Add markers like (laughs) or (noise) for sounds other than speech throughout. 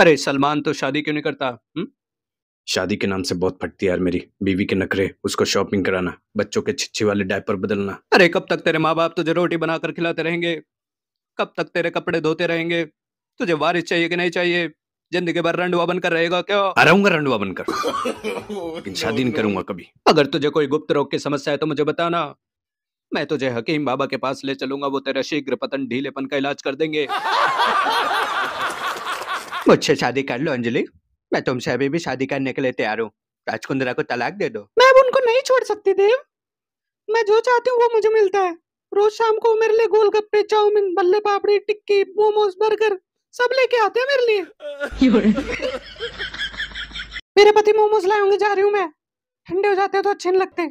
अरे सलमान तो शादी क्यों नहीं करता शादी के नाम से बहुत फटती यार मेरी बीवी के नखरे उसको शॉपिंग कराना बच्चों के छिछे वाले डायपर बदलना अरे कब तक तेरे माँ बाप तुझे रोटी बनाकर खिलाते रहेंगे कब तक तेरे कपड़े धोते रहेंगे तुझे वारिश चाहिए कि नहीं चाहिए जिंदगी भर रंडवा बनकर रहेगा क्यों हराऊंगा रंडवा बनकर (laughs) लेकिन शादी नहीं करूंगा कभी अगर तुझे कोई गुप्त रोग की समस्या है तो मुझे बताना मैं तुझे हकीम बाबा के पास ले चलूंगा वो तेरा शीघ्र पतन ढीलेपन का इलाज कर देंगे (laughs) मुझसे शादी कर लो अंजलि मैं तुमसे अभी भी शादी करने के लिए तैयार हूँ राजकुंदरा को तलाक दे दो मैं अब उनको नहीं छोड़ सकती देव मैं जो चाहती हूँ वो मुझे मिलता है रोज शाम को मेरे लिए गोलगप्पे चाउमिन बल्ले पापड़ी टिक्की मोमोज बर्गर सब लेके आते हैं मेरे लिए मेरे पति मोमोज लाए होंगे जा रही हूँ मैं ठंडे हो जाते हैं तो अच्छे नहीं लगते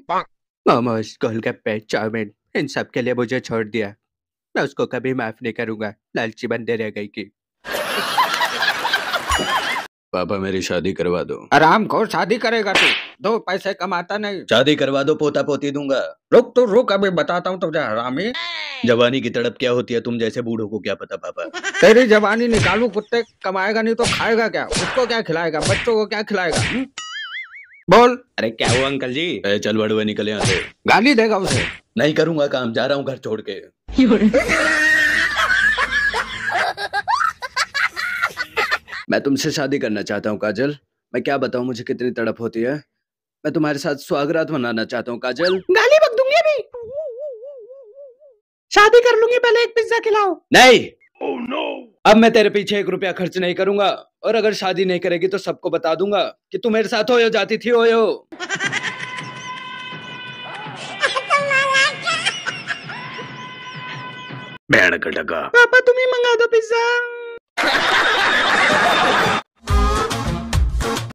मोमोज गोलगप्पे चाउमिन इन सब के लिए मुझे छोड़ दिया मैं उसको कभी माफ नहीं करूंगा लालची बंदे रह गई की पापा मेरी शादी करवा दो आराम को शादी करेगा तू दो पैसे कमाता नहीं शादी करवा दो पोता पोती दूंगा रुक तो रुक अभी बताता हूँ तुझे हरामी जवानी की तड़प क्या होती है तुम जैसे बूढ़ों को क्या पता पापा तेरी जवानी निकालू कुत्ते कमाएगा नहीं तो खाएगा क्या उसको क्या खिलाएगा बच्चों को क्या खिलाएगा हम्म? बोल अरे क्या हुआ अंकल जी अरे चल बड़वे निकले यहाँ से गाली देगा उसे नहीं करूंगा काम जा रहा हूँ घर छोड़ के (laughs) मैं तुमसे शादी करना चाहता हूँ काजल मैं क्या बताऊँ मुझे कितनी तड़प होती है मैं तुम्हारे साथ स्वागरात मनाना चाहता हूँ काजल गाली बक दूंगी अभी शादी कर लूंगी पहले एक पिज्जा खिलाओ नहीं oh, no. अब मैं तेरे पीछे एक रुपया खर्च नहीं करूंगा और अगर शादी नहीं करेगी तो सबको बता दूंगा कि तू मेरे साथ हो जाती थी हो यो पापा तुम ही मंगा दो पिज्जा